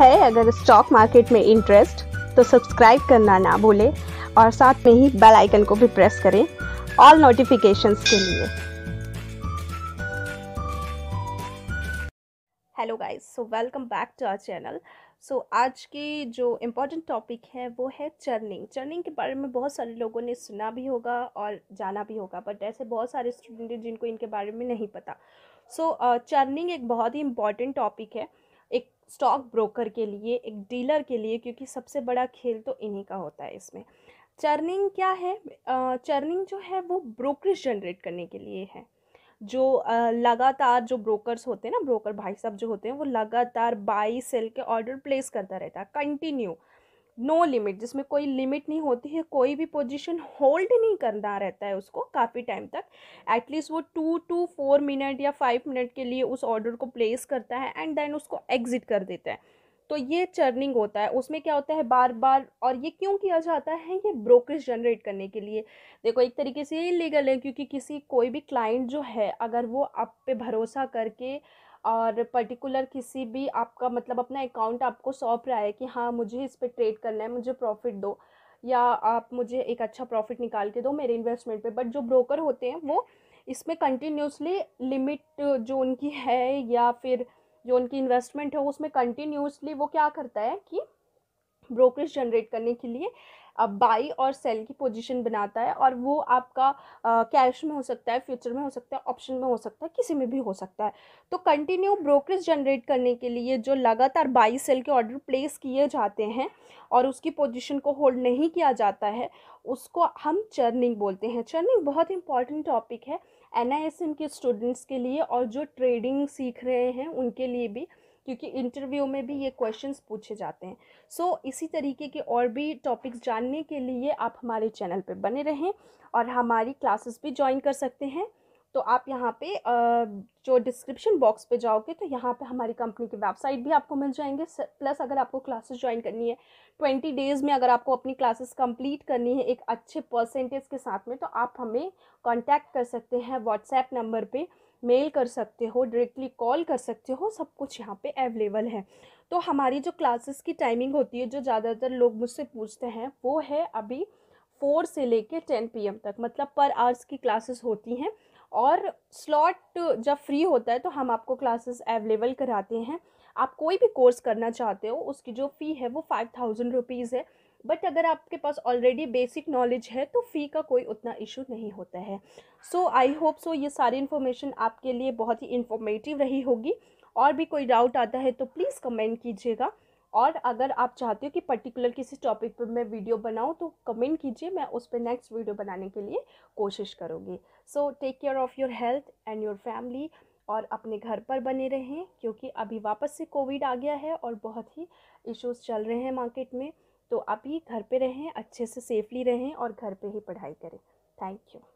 है अगर stock market में इंटरेस्ट तो सब्सक्राइब करना ना भूलें और साथ में ही बेल आइकन को भी प्रेस करें ऑल नोटिफिकेशंस के लिए hello guys so welcome back to our channel so आज के जो इम्पोर्टेंट टॉपिक है वो है चर्निंग चर्निंग के बारे में बहुत सारे लोगों ने सुना भी होगा और जाना भी होगा बट ऐसे बहुत सारे स्टूडेंट हैं जिनको इनके बारे में नहीं पता सो so, चर्निंग uh, एक बहुत ही इम्पॉर्टेंट टॉपिक है स्टॉक ब्रोकर के लिए एक डीलर के लिए क्योंकि सबसे बड़ा खेल तो इन्हीं का होता है इसमें चर्निंग क्या है चर्निंग जो है वो ब्रोकरेज जनरेट करने के लिए है जो लगातार जो ब्रोकर्स होते हैं ना ब्रोकर भाई साहब जो होते हैं वो लगातार बाई सेल के ऑर्डर प्लेस करता रहता है कंटिन्यू नो लिमिट जिसमें कोई लिमिट नहीं होती है कोई भी पोजीशन होल्ड नहीं करना रहता है उसको काफ़ी टाइम तक एटलीस्ट वो टू टू फोर मिनट या फाइव मिनट के लिए उस ऑर्डर को प्लेस करता है एंड देन उसको एग्जिट कर देता है तो ये चर्निंग होता है उसमें क्या होता है बार बार और ये क्यों किया जाता है ये ब्रोकरेज जनरेट करने के लिए देखो एक तरीके से ये इलीगल है क्योंकि किसी कोई भी क्लाइंट जो है अगर वो आप पे भरोसा करके और पर्टिकुलर किसी भी आपका मतलब अपना अकाउंट आपको सौंप रहा है कि हाँ मुझे इस पर ट्रेड करना है मुझे प्रॉफिट दो या आप मुझे एक अच्छा प्रॉफिट निकाल के दो मेरे इन्वेस्टमेंट पे बट जो ब्रोकर होते हैं वो इसमें कंटिन्यूसली लिमिट जो उनकी है या फिर जो उनकी इन्वेस्टमेंट है उसमें कंटिन्यूसली वो क्या करता है कि ब्रोकरेज जनरेट करने के लिए बाई और सेल की पोजीशन बनाता है और वो आपका कैश में हो सकता है फ्यूचर में हो सकता है ऑप्शन में हो सकता है किसी में भी हो सकता है तो कंटिन्यू ब्रोकरेज जनरेट करने के लिए जो लगातार बाई सेल के ऑर्डर प्लेस किए जाते हैं और उसकी पोजीशन को होल्ड नहीं किया जाता है उसको हम चर्निंग बोलते हैं चर्निंग बहुत इंपॉर्टेंट टॉपिक है एन के स्टूडेंट्स के लिए और जो ट्रेडिंग सीख रहे हैं उनके लिए भी क्योंकि इंटरव्यू में भी ये क्वेश्चंस पूछे जाते हैं सो so, इसी तरीके के और भी टॉपिक्स जानने के लिए आप हमारे चैनल पर बने रहें और हमारी क्लासेस भी ज्वाइन कर सकते हैं तो आप यहाँ पे जो डिस्क्रिप्शन बॉक्स पे जाओगे तो यहाँ पे हमारी कंपनी की वेबसाइट भी आपको मिल जाएंगे प्लस अगर आपको क्लासेस ज्वाइन करनी है ट्वेंटी डेज़ में अगर आपको अपनी क्लासेस कंप्लीट करनी है एक अच्छे परसेंटेज के साथ में तो आप हमें कांटेक्ट कर सकते हैं व्हाट्सएप नंबर पे मेल कर सकते हो डायरेक्टली कॉल कर सकते हो सब कुछ यहाँ पर अवेलेबल है तो हमारी जो क्लासेस की टाइमिंग होती है जो ज़्यादातर लोग मुझसे पूछते हैं वो है अभी फोर से लेके टेन पी तक मतलब पर आवर्स की क्लासेस होती हैं और स्लॉट जब फ्री होता है तो हम आपको क्लासेस अवेलेबल कराते हैं आप कोई भी कोर्स करना चाहते हो उसकी जो फ़ी है वो फाइव थाउजेंड रुपीज़ है बट अगर आपके पास ऑलरेडी बेसिक नॉलेज है तो फ़ी का कोई उतना इशू नहीं होता है सो आई होप सो ये सारी इन्फॉर्मेशन आपके लिए बहुत ही इन्फॉर्मेटिव रही होगी और भी कोई डाउट आता है तो प्लीज़ कमेंट कीजिएगा और अगर आप चाहते हो कि पर्टिकुलर किसी टॉपिक पर मैं वीडियो बनाऊँ तो कमेंट कीजिए मैं उस पर नेक्स्ट वीडियो बनाने के लिए कोशिश करूँगी so take care of your health and your family और अपने घर पर बने रहें क्योंकि अभी वापस से कोविड आ गया है और बहुत ही इश्यूज़ चल रहे हैं मार्केट में तो अभी घर पे रहें अच्छे से सेफली रहें और घर पे ही पढ़ाई करें थैंक यू